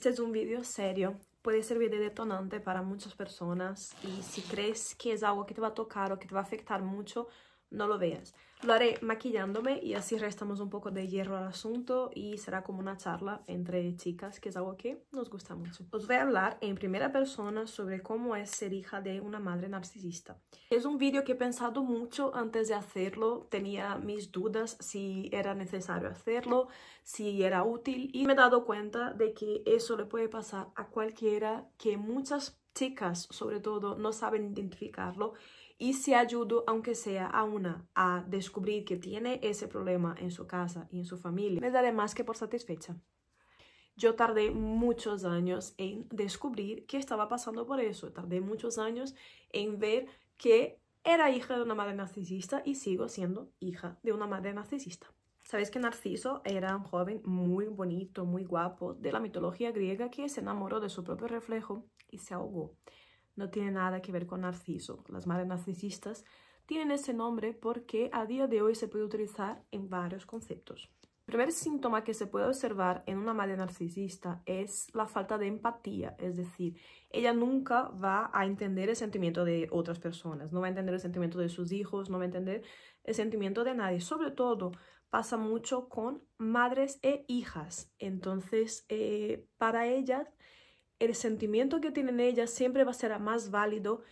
Este es un vídeo serio, puede servir de detonante para muchas personas y si crees que es algo que te va a tocar o que te va a afectar mucho, no lo veas. Lo haré maquillándome y así restamos un poco de hierro al asunto y será como una charla entre chicas, que es algo que nos gusta mucho. Os voy a hablar en primera persona sobre cómo es ser hija de una madre narcisista. Es un vídeo que he pensado mucho antes de hacerlo, tenía mis dudas si era necesario hacerlo, si era útil y me he dado cuenta de que eso le puede pasar a cualquiera que muchas chicas sobre todo no saben identificarlo y si ayudo, aunque sea a una, a descubrir que tiene ese problema en su casa y en su familia, me daré más que por satisfecha. Yo tardé muchos años en descubrir que estaba pasando por eso, tardé muchos años en ver que era hija de una madre narcisista y sigo siendo hija de una madre narcisista. Sabéis que Narciso era un joven muy bonito, muy guapo, de la mitología griega que se enamoró de su propio reflejo y se ahogó no tiene nada que ver con narciso. Las madres narcisistas tienen ese nombre porque a día de hoy se puede utilizar en varios conceptos. El primer síntoma que se puede observar en una madre narcisista es la falta de empatía, es decir, ella nunca va a entender el sentimiento de otras personas, no va a entender el sentimiento de sus hijos, no va a entender el sentimiento de nadie. Sobre todo pasa mucho con madres e hijas. Entonces, eh, para ellas el sentimiento que tienen ellas siempre va a ser más válido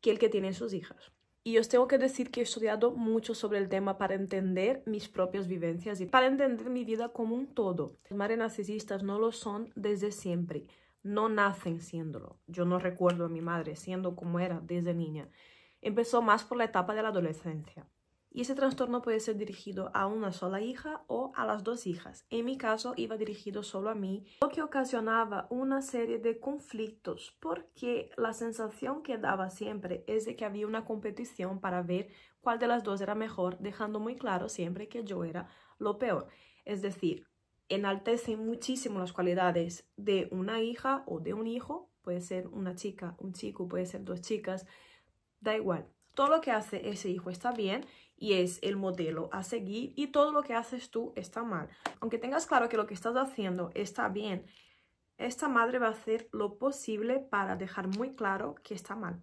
que el que tienen sus hijas. Y os tengo que decir que he estudiado mucho sobre el tema para entender mis propias vivencias y para entender mi vida como un todo. Las madres narcisistas no lo son desde siempre, no nacen siéndolo. Yo no recuerdo a mi madre siendo como era desde niña. Empezó más por la etapa de la adolescencia. Y ese trastorno puede ser dirigido a una sola hija o a las dos hijas. En mi caso iba dirigido solo a mí, lo que ocasionaba una serie de conflictos porque la sensación que daba siempre es de que había una competición para ver cuál de las dos era mejor, dejando muy claro siempre que yo era lo peor. Es decir, enaltece muchísimo las cualidades de una hija o de un hijo, puede ser una chica, un chico, puede ser dos chicas, da igual. Todo lo que hace ese hijo está bien y es el modelo a seguir y todo lo que haces tú está mal. Aunque tengas claro que lo que estás haciendo está bien, esta madre va a hacer lo posible para dejar muy claro que está mal.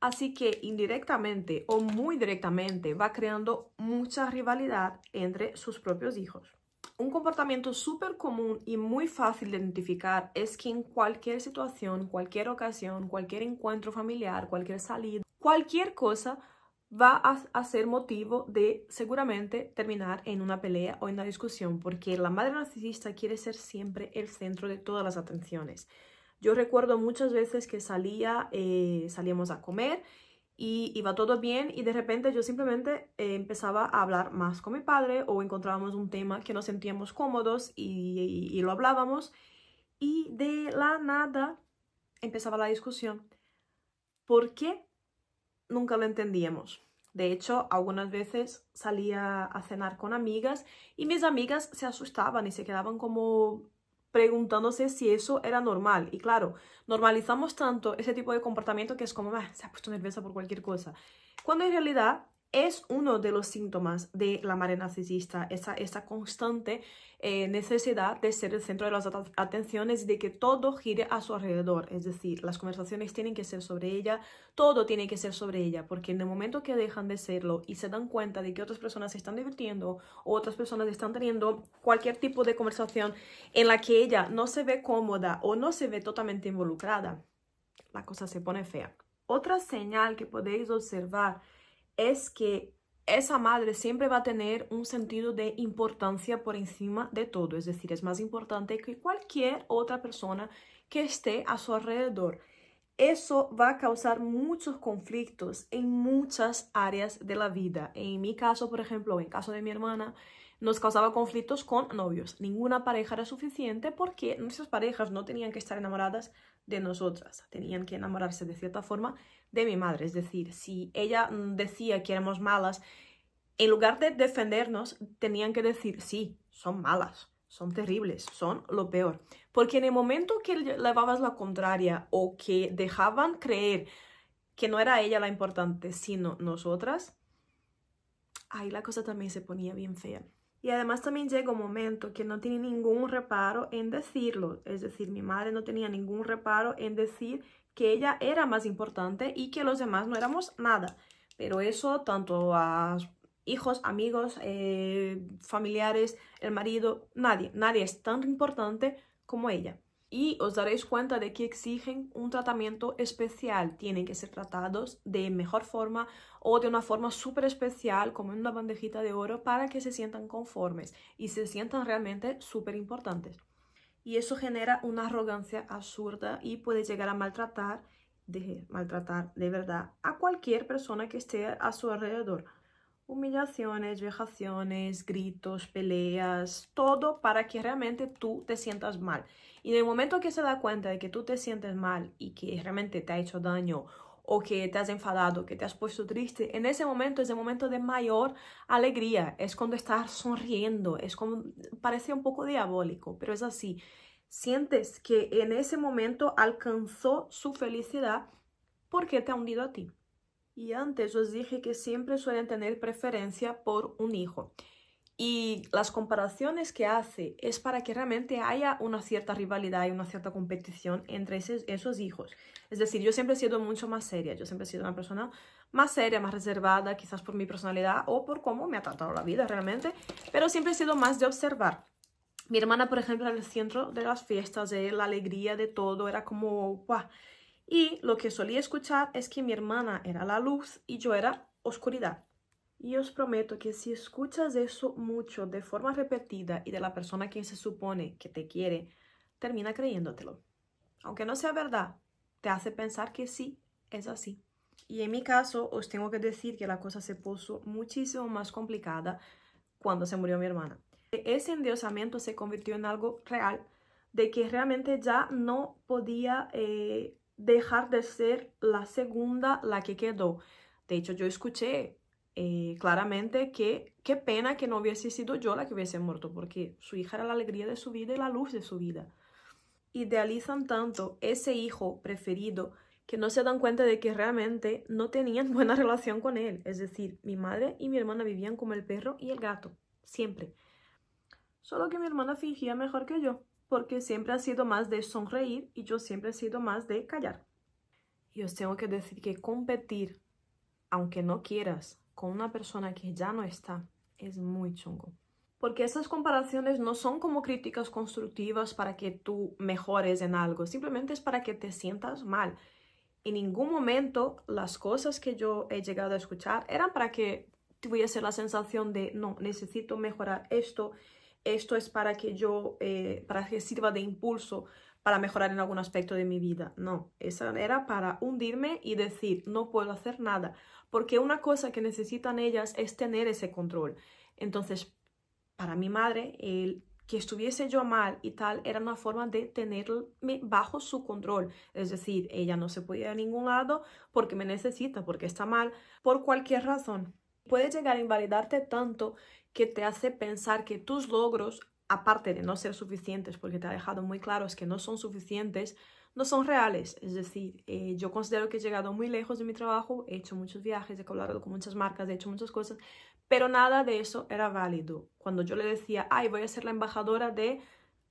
Así que indirectamente o muy directamente va creando mucha rivalidad entre sus propios hijos. Un comportamiento súper común y muy fácil de identificar es que en cualquier situación, cualquier ocasión, cualquier encuentro familiar, cualquier salida, cualquier cosa, va a, ser motivo de seguramente terminar en una pelea o en una discusión, porque la madre narcisista quiere ser siempre el centro de todas las atenciones. Yo recuerdo muchas veces que salía, eh, salíamos a comer y iba todo bien y de repente yo simplemente eh, empezaba a hablar más con mi padre o encontrábamos un tema que nos sentíamos cómodos y lo hablábamos y de la nada empezaba la discusión. ¿Por qué? nunca lo entendíamos. De hecho, algunas veces salía a cenar con amigas y mis amigas se asustaban y se quedaban como preguntándose si eso era normal. Y claro, normalizamos tanto ese tipo de comportamiento que es como, ah, se ha puesto nerviosa por cualquier cosa. Cuando en realidad es uno de los síntomas de la madre narcisista, esa, constante eh, necesidad de ser el centro de las atenciones y de que todo gire a su alrededor. Es decir, las conversaciones tienen que ser sobre ella, todo tiene que ser sobre ella, porque en el momento que dejan de serlo y se dan cuenta de que otras personas se están divirtiendo o otras personas están teniendo cualquier tipo de conversación en la que ella no se ve cómoda o no se ve totalmente involucrada, la cosa se pone fea. Otra señal que podéis observar es que esa madre siempre va a tener un sentido de importancia por encima de todo, es decir, es más importante que cualquier otra persona que esté a su alrededor. Eso va a causar muchos conflictos en muchas áreas de la vida. En mi caso, por ejemplo, en caso de mi hermana, nos causaba conflictos con novios. Ninguna pareja era suficiente porque nuestras parejas no tenían que estar enamoradas de nosotras, tenían que enamorarse de cierta forma de mi madre. Es decir, si ella mm, decía que éramos malas, en lugar de defendernos, tenían que decir, sí, son malas, son terribles, son lo peor. Porque en el momento que llevabas la contraria o que dejaban creer que no era ella la importante, sino nosotras, ahí la cosa también se ponía bien fea. Y además también llega un momento que no tiene ningún reparo en decirlo. Es decir, mi madre no tenía ningún reparo en decir que ella era más importante y que los demás no éramos nada. Pero eso tanto a hijos, amigos, eh, familiares, el marido, nadie, nadie es tan importante como ella y os daréis cuenta de que exigen un tratamiento especial. Tienen que ser tratados de mejor forma o de una forma súper especial, como en una bandejita de oro, para que se sientan conformes y se sientan realmente súper importantes. Y eso genera una arrogancia absurda y puede llegar a maltratar, de, maltratar de verdad a cualquier persona que esté a su alrededor humillaciones, vejaciones, gritos, peleas, todo para que realmente tú te sientas mal. Y en el momento que se da cuenta de que tú te sientes mal y que realmente te ha hecho daño o que te has enfadado, que te has puesto triste, en ese momento es el momento de mayor alegría, es cuando estás sonriendo, es como, parece un poco diabólico, pero es así. Sientes que en ese momento alcanzó su felicidad porque te ha hundido a ti. Y antes os dije que siempre suelen tener preferencia por un hijo. Y las comparaciones que hace es para que realmente haya una cierta rivalidad y una cierta competición entre esos, hijos. Es decir, yo siempre he sido mucho más seria, yo siempre he sido una persona más seria, más reservada, quizás por mi personalidad o por cómo me ha tratado la vida realmente, pero siempre he sido más de observar. Mi hermana, por ejemplo, en el centro de las fiestas, de la alegría de todo, era como, ¡guau! Y lo que solía escuchar es que mi hermana era la luz y yo era oscuridad. Y os prometo que si escuchas eso mucho de forma repetida y de la persona que se supone que te quiere, termina creyéndotelo. Aunque no sea verdad, te hace pensar que sí, es así. Y en mi caso, os tengo que decir que la cosa se puso muchísimo más complicada cuando se murió mi hermana. Ese endiosamiento se convirtió en algo real, de que realmente ya no podía eh, dejar de ser la segunda la que quedó. De hecho, yo escuché eh, claramente que qué pena que no hubiese sido yo la que hubiese muerto, porque su hija era la alegría de su vida y la luz de su vida. Idealizan tanto ese hijo preferido que no se dan cuenta de que realmente no tenían buena relación con él. Es decir, mi madre y mi hermana vivían como el perro y el gato, siempre. Solo que mi hermana fingía mejor que yo porque siempre ha sido más de sonreír y yo siempre he sido más de callar. Y os tengo que decir que competir, aunque no quieras, con una persona que ya no está, es muy chungo. Porque esas comparaciones no son como críticas constructivas para que tú mejores en algo, simplemente es para que te sientas mal. En ningún momento las cosas que yo he llegado a escuchar eran para que tuviese la sensación de, no, necesito mejorar esto, esto es para que yo, eh, para que sirva de impulso para mejorar en algún aspecto de mi vida. No, esa era para hundirme y decir, no puedo hacer nada, porque una cosa que necesitan ellas es tener ese control. Entonces, para mi madre, el que estuviese yo mal y tal era una forma de tenerme bajo su control. Es decir, ella no se podía ir a ningún lado porque me necesita, porque está mal, por cualquier razón puede llegar a invalidarte tanto que te hace pensar que tus logros, aparte de no ser suficientes, porque te ha dejado muy claro es que no son suficientes, no son reales. Es decir, eh, yo considero que he llegado muy lejos de mi trabajo, he hecho muchos viajes, he colaborado con muchas marcas, he hecho muchas cosas, pero nada de eso era válido. Cuando yo le decía, ay, voy a ser la embajadora de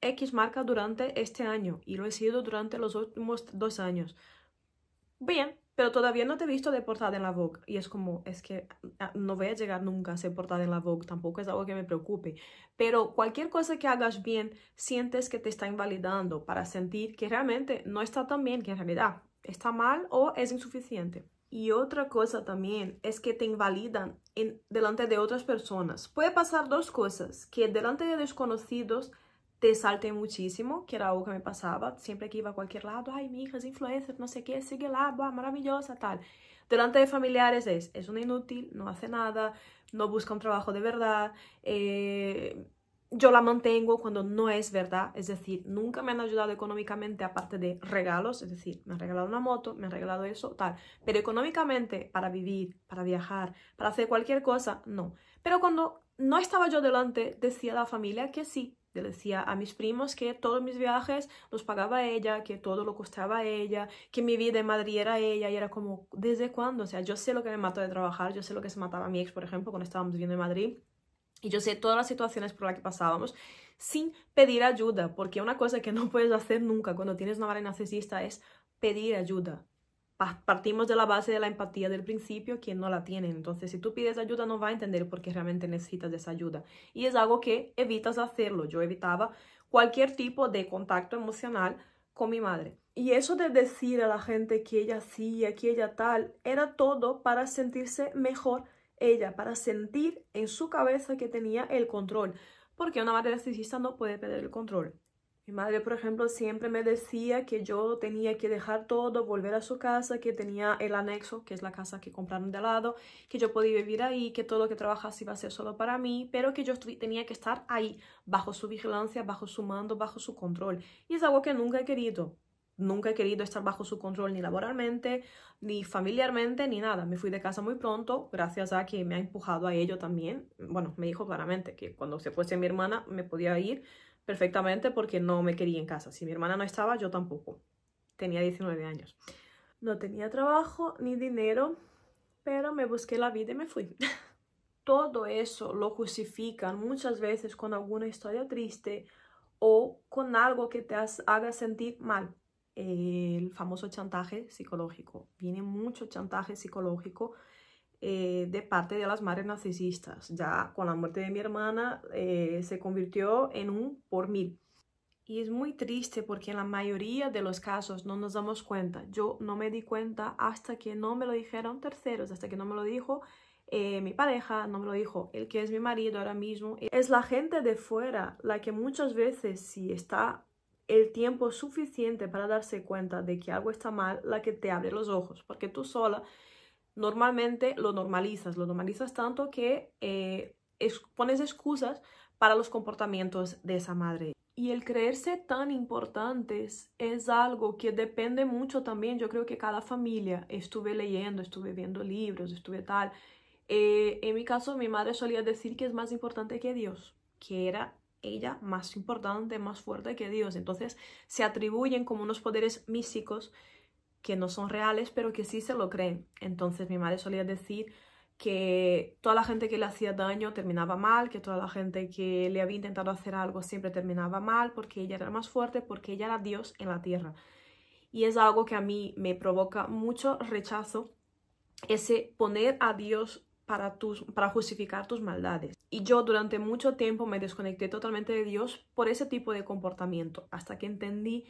X marca durante este año y lo he sido durante los últimos dos años. Bien, pero todavía no te he visto de portada en la Vogue. Y es como, es que ah, no voy a llegar nunca a ser portada en la Vogue, tampoco es algo que me preocupe. Pero cualquier cosa que hagas bien, sientes que te está invalidando para sentir que realmente no está tan bien, que en realidad está mal o es insuficiente. Y otra cosa también es que te invalidan delante de otras personas. Puede pasar dos cosas, que delante de desconocidos te salte muchísimo, que era algo que me pasaba. Siempre que iba a cualquier lado, ay, mi hija es influencer, no sé qué, sigue la va, maravillosa, tal. Delante de familiares es, es una inútil, no hace nada, no busca un trabajo de verdad, eh, yo la mantengo cuando no es verdad, es decir, nunca me han ayudado económicamente aparte de regalos, es decir, me han regalado una moto, me han regalado eso, tal, pero económicamente para vivir, para viajar, para hacer cualquier cosa, no. Pero cuando no estaba yo delante, decía la familia que sí, le decía a mis primos que todos mis viajes los pagaba ella, que todo lo costaba ella, que mi vida en Madrid era ella y era como, ¿desde cuándo? O sea, yo sé lo que me mató de trabajar, yo sé lo que se mataba a mi ex, por ejemplo, cuando estábamos viviendo en Madrid. Y yo sé todas las situaciones por las que pasábamos sin pedir ayuda, porque una cosa que no puedes hacer nunca cuando tienes una madre narcisista es pedir ayuda partimos de la base de la empatía del principio, quien no la tiene. Entonces, si tú pides ayuda, no va a entender por qué realmente necesitas esa ayuda. Y es algo que evitas hacerlo. Yo evitaba cualquier tipo de contacto emocional con mi madre. Y eso de decir a la gente que ella hacía, que ella tal, era todo para sentirse mejor ella, para sentir en su cabeza que tenía el control. Porque una madre narcisista no puede perder el control. Mi madre, por ejemplo, siempre me decía que yo tenía que dejar todo, volver a su casa, que tenía el anexo, que es la casa que compraron de lado, que yo podía vivir ahí, que todo lo que trabajase iba a ser solo para mí, pero que yo tenía que estar ahí, bajo su vigilancia, bajo su mando, bajo su control. Y es algo que nunca he querido. Nunca he querido estar bajo su control ni laboralmente, ni familiarmente, ni nada. Me fui de casa muy pronto, gracias a que me ha empujado a ello también. Bueno, me dijo claramente que cuando se fuese mi hermana me podía ir, perfectamente porque no me quería en casa. Si mi hermana no estaba, yo tampoco. Tenía 19 años. No tenía trabajo ni dinero, pero me busqué la vida y me fui. Todo eso lo justifican muchas veces con alguna historia triste o con algo que te haga sentir mal. El famoso chantaje psicológico. Viene mucho chantaje psicológico eh, de parte de las madres narcisistas. Ya con la muerte de mi hermana eh, se convirtió en un por mil. Y es muy triste porque en la mayoría de los casos no nos damos cuenta. Yo no me di cuenta hasta que no me lo dijeron terceros, hasta que no me lo dijo eh, mi pareja, no me lo dijo el que es mi marido ahora mismo. Es la gente de fuera la que muchas veces si está el tiempo suficiente para darse cuenta de que algo está mal, la que te abre los ojos, porque tú sola normalmente lo normalizas, lo normalizas tanto que eh, pones excusas para los comportamientos de esa madre. Y el creerse tan importantes es algo que depende mucho también, yo creo que cada familia, estuve leyendo, estuve viendo libros, estuve tal. Eh, en mi caso, mi madre solía decir que es más importante que Dios, que era ella más importante, más fuerte que Dios. Entonces se atribuyen como unos poderes místicos que no son reales, pero que sí se lo creen. Entonces mi madre solía decir que toda la gente que le hacía daño terminaba mal, que toda la gente que le había intentado hacer algo siempre terminaba mal, porque ella era más fuerte, porque ella era Dios en la tierra. Y es algo que a mí me provoca mucho rechazo, ese poner a Dios para, tus, para justificar tus maldades. Y yo durante mucho tiempo me desconecté totalmente de Dios por ese tipo de comportamiento, hasta que entendí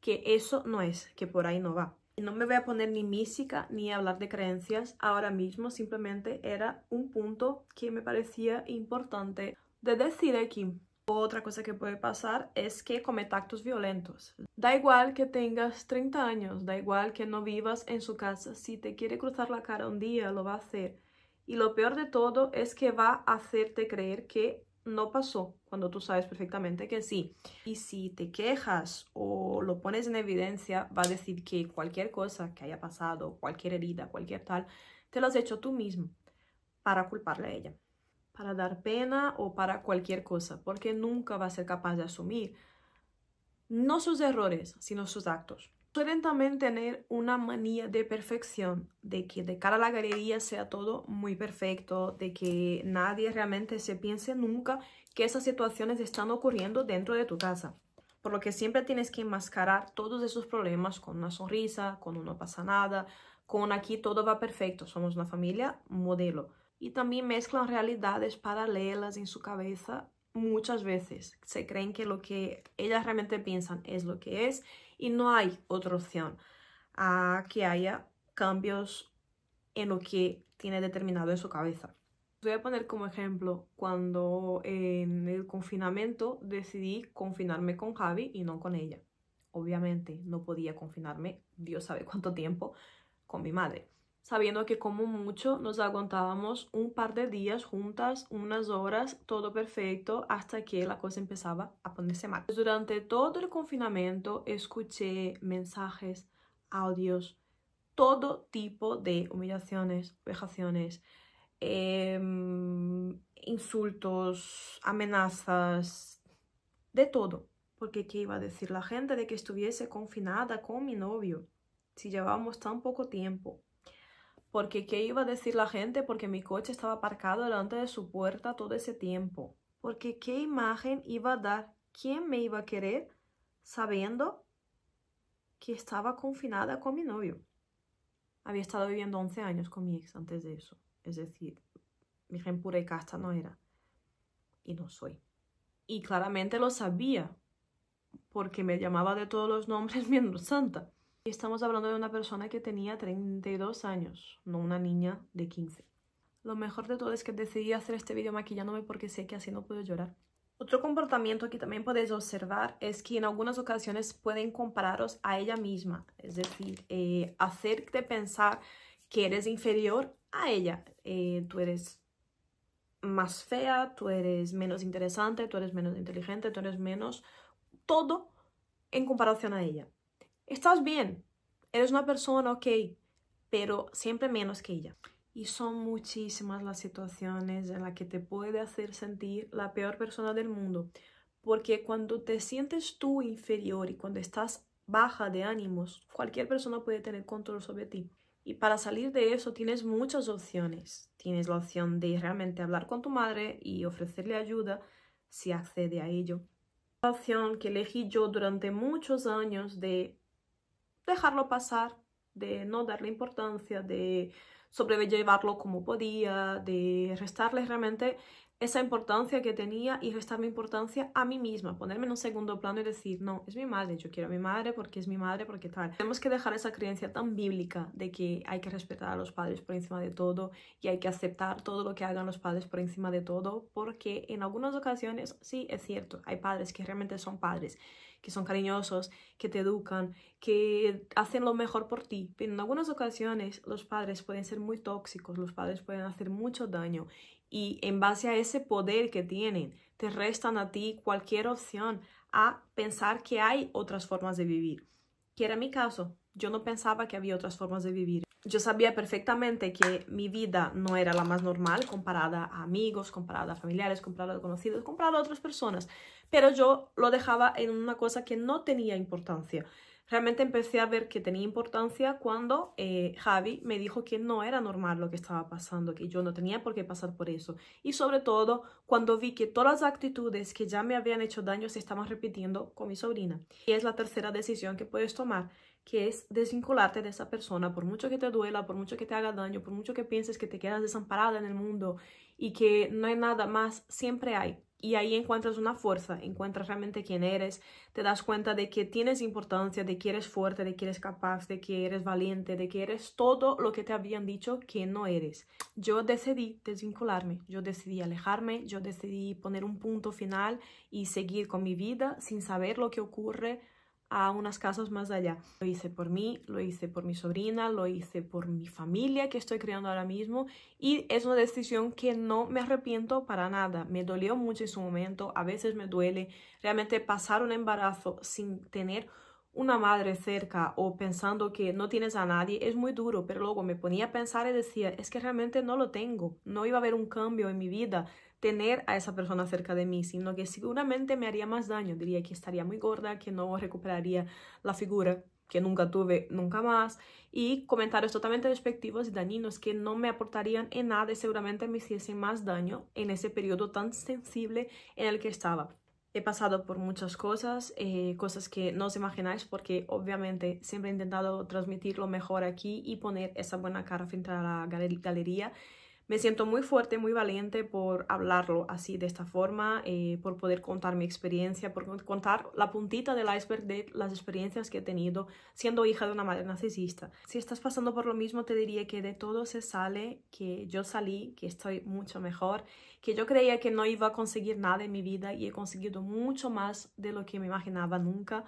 que eso no es, que por ahí no va. No me voy a poner ni mística ni hablar de creencias ahora mismo, simplemente era un punto que me parecía importante de decir aquí. Otra cosa que puede pasar es que cometa actos violentos. Da igual que tengas 30 años, da igual que no vivas en su casa, si te quiere cruzar la cara un día, lo va a hacer. Y lo peor de todo es que va a hacerte creer que no pasó, cuando tú sabes perfectamente que sí. Y si te quejas o lo pones en evidencia, va a decir que cualquier cosa que haya pasado, cualquier herida, cualquier tal, te lo has hecho tú mismo para culparle a ella, para dar pena o para cualquier cosa, porque nunca va a ser capaz de asumir no sus errores, sino sus actos suelen también tener una manía de perfección, de que de cara a la galería sea todo muy perfecto, de que nadie realmente se piense nunca que esas situaciones están ocurriendo dentro de tu casa. Por lo que siempre tienes que enmascarar todos esos problemas con una sonrisa, con no pasa nada, con aquí todo va perfecto, somos una familia modelo. Y también mezclan realidades paralelas en su cabeza muchas veces. Se creen que lo que ellas realmente piensan es lo que es y no hay otra opción a que haya cambios en lo que tiene determinado en su cabeza. voy a poner como ejemplo cuando en el confinamiento decidí confinarme con Javi y no con ella. Obviamente no podía confinarme, Dios sabe cuánto tiempo, con mi madre sabiendo que como mucho nos aguantábamos un par de días juntas, unas horas, todo perfecto, hasta que la cosa empezaba a ponerse mal. Pues durante todo el confinamiento escuché mensajes, audios, todo tipo de humillaciones, vejaciones, em, insultos, amenazas, de todo. Porque qué iba a decir la gente de que estuviese confinada con mi novio si llevábamos tan poco tiempo porque qué iba a decir la gente porque mi coche estaba aparcado delante de su puerta todo ese tiempo, porque qué imagen iba a dar, quién me iba a querer sabiendo que estaba confinada con mi novio. Había estado viviendo 11 años con mi ex antes de eso, es decir, mi pura y casta no era, y no soy. Y claramente lo sabía, porque me llamaba de todos los nombres mientras santa. Y estamos hablando de una persona que tenía 32 años, no una niña de 15. Lo mejor de todo es que decidí hacer este vídeo maquillándome porque sé que así no puedo llorar. Otro comportamiento que también podéis observar es que en algunas ocasiones pueden compararos a ella misma, es decir, eh, hacerte pensar que eres inferior a ella. Eh, tú eres más fea, tú eres menos interesante, tú eres menos inteligente, tú eres menos todo en comparación a ella. Estás bien, eres una persona, ok, pero siempre menos que ella. Y son muchísimas las situaciones en las que te puede hacer sentir la peor persona del mundo. Porque cuando te sientes tú inferior y cuando estás baja de ánimos, cualquier persona puede tener control sobre ti. Y para salir de eso tienes muchas opciones. Tienes la opción de realmente hablar con tu madre y ofrecerle ayuda si accede a ello. La opción que elegí yo durante muchos años de dejarlo pasar, de no darle importancia, de sobrellevarlo como podía, de restarle realmente esa importancia que tenía y restar mi importancia a mí misma, ponerme en un segundo plano y decir, no, es mi madre, yo quiero a mi madre porque es mi madre, porque tal. Tenemos que dejar esa creencia tan bíblica de que hay que respetar a los padres por encima de todo y hay que aceptar todo lo que hagan los padres por encima de todo, porque en algunas ocasiones sí es cierto, hay padres que realmente son padres que son cariñosos, que te educan, que hacen lo mejor por ti. Pero en algunas ocasiones los padres pueden ser muy tóxicos, los padres pueden hacer mucho daño y en base a ese poder que tienen, te restan a ti cualquier opción a pensar que hay otras formas de vivir. Que era mi caso, yo no pensaba que había otras formas de vivir. Yo sabía perfectamente que mi vida no era la más normal comparada a amigos, comparada a familiares, comparada a conocidos, comparada a otras personas, pero yo lo dejaba en una cosa que no tenía importancia. Realmente empecé a ver que tenía importancia cuando eh, Javi me dijo que no era normal lo que estaba pasando, que yo no tenía por qué pasar por eso. Y sobre todo cuando vi que todas las actitudes que ya me habían hecho daño se estaban repitiendo con mi sobrina. Y es la tercera decisión que puedes tomar, que es desvincularte de esa persona, por mucho que te duela, por mucho que te haga daño, por mucho que pienses que te quedas desamparada en el mundo y que no hay nada más, siempre hay y ahí encuentras una fuerza, encuentras realmente quién eres, te das cuenta de que tienes importancia, de que eres fuerte, de que eres capaz, de que eres valiente, de que eres todo lo que te habían dicho que no eres. Yo decidí desvincularme, yo decidí alejarme, yo decidí poner un punto final y seguir con mi vida sin saber lo que ocurre a unas casas más allá. Lo hice por mí, lo hice por mi sobrina, lo hice por mi familia que estoy creando ahora mismo y es una decisión que no me arrepiento para nada. Me dolió mucho en su momento, a veces me duele. Realmente pasar un embarazo sin tener una madre cerca o pensando que no tienes a nadie es muy duro, pero luego me ponía a pensar y decía, es que realmente no lo tengo, no iba a haber un cambio en mi vida, tener a esa persona cerca de mí, sino que seguramente me haría más daño. Diría que estaría muy gorda, que no recuperaría la figura que nunca tuve nunca más y comentarios totalmente despectivos y dañinos que no me aportarían en nada y seguramente me hiciesen más daño en ese periodo tan sensible en el que estaba. He pasado por muchas cosas, eh, cosas que no os imagináis porque obviamente siempre he intentado transmitir lo mejor aquí y poner esa buena cara frente a la galería me siento muy fuerte, muy valiente por hablarlo así de esta forma, eh, por poder contar mi experiencia, por contar la puntita del iceberg de las experiencias que he tenido siendo hija de una madre narcisista. Si estás pasando por lo mismo, te diría que de todo se sale, que yo salí, que estoy mucho mejor, que yo creía que no iba a conseguir nada en mi vida y he conseguido mucho más de lo que me imaginaba nunca.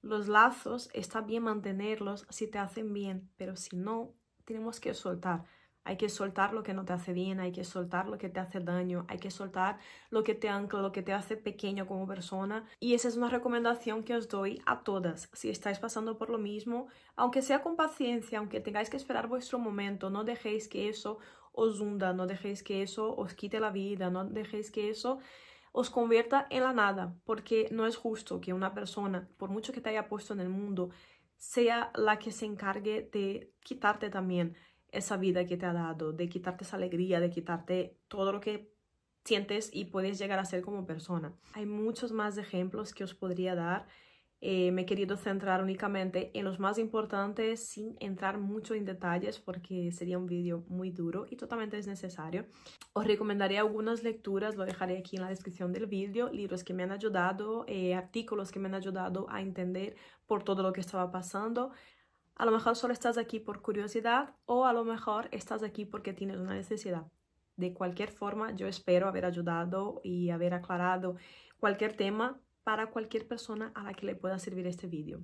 Los lazos está bien mantenerlos si te hacen bien, pero si no, tenemos que soltar. Hay que soltar lo que no te hace bien, hay que soltar lo que te hace daño, hay que soltar lo que te ancla, lo que te hace pequeño como persona. Y esa es una recomendación que os doy a todas. Si estáis pasando por lo mismo, aunque sea con paciencia, aunque tengáis que esperar vuestro momento, no dejéis que eso os hunda, no dejéis que eso os quite la vida, no dejéis que eso os convierta en la nada, porque no es justo que una persona, por mucho que te haya puesto en el mundo, sea la que se encargue de quitarte también esa vida que te ha dado, de quitarte esa alegría, de quitarte todo lo que sientes y puedes llegar a ser como persona. Hay muchos más ejemplos que os podría dar. Eh, me he querido centrar únicamente en los más importantes sin entrar mucho en detalles porque sería un vídeo muy duro y totalmente desnecesario. Os recomendaré algunas lecturas, lo dejaré aquí en la descripción del vídeo, libros que me han ayudado, eh, artículos que me han ayudado a entender por todo lo que estaba pasando, a lo mejor solo estás aquí por curiosidad o a lo mejor estás aquí porque tienes una necesidad. De cualquier forma, yo espero haber ayudado y haber aclarado cualquier tema para cualquier persona a la que le pueda servir este vídeo.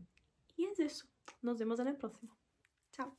Y es eso. Nos vemos en el próximo. Chao.